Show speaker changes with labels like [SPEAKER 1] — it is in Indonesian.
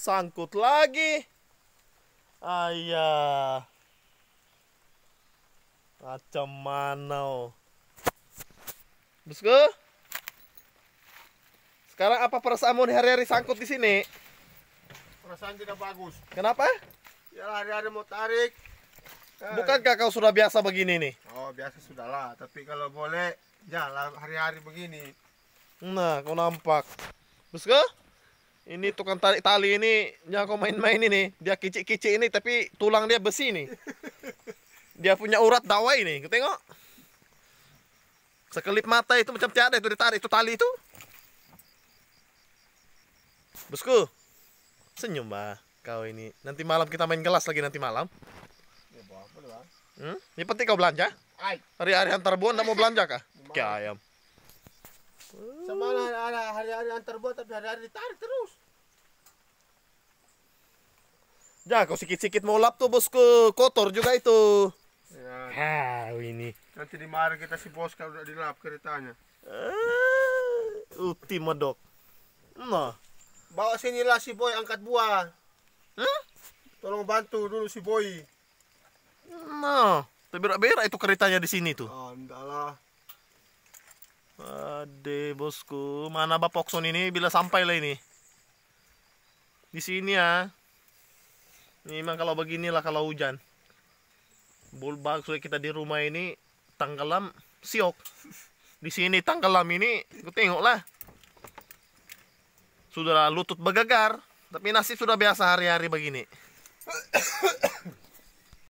[SPEAKER 1] sangkut lagi. Ayah. Macam mana? Bosku? Oh? Sekarang apa perasaanmu di hari-hari sangkut di sini?
[SPEAKER 2] Perasaan tidak bagus. Kenapa? Ya hari-hari mau tarik. Eh. Bukankah
[SPEAKER 1] kau sudah biasa begini nih?
[SPEAKER 2] Oh, biasa sudah lah, tapi kalau boleh jalan hari-hari begini.
[SPEAKER 1] Nah, kau nampak. Bosku? Ini tukang tarik tali ini jangan kau main-main ini. Dia kicik-kicik ini tapi tulang dia besi ini. Dia punya urat dawai ini. Tengok. Sekelip mata itu macam tiada itu ditarik itu tali itu. Bosku. Senyum, Mbak. Kau ini. Nanti malam kita main gelas lagi nanti malam.
[SPEAKER 2] Ya, apa,
[SPEAKER 1] Hmm? Yang penting kau belanja. Hari-hari antar buah mau belanja kah? Kayak ayam
[SPEAKER 2] semalam hmm. ada hari-hari antar buat tapi hari-hari ditarik terus.
[SPEAKER 1] Ya, kau sikit-sikit mau lap tuh bosku, kotor juga itu. Ya. Ha, ini.
[SPEAKER 2] Nanti di kita si bos kalau udah dilap keretanya. Uh,
[SPEAKER 1] uti medok. Nah.
[SPEAKER 2] Bawa sini lah
[SPEAKER 1] si boy angkat buah. Tolong bantu dulu si boy. Nah, berak-berak itu keretanya di sini tuh. Oh, enggak Ade bosku, mana bapokson ini bila sampai lah ini. Di sini ya. ini Memang kalau beginilah kalau hujan. Bulbak sudah kita di rumah ini tenggelam siok. Di sini tenggelam ini, gue tengok lah. Sudah lutut begagar, tapi nasib sudah biasa hari-hari begini.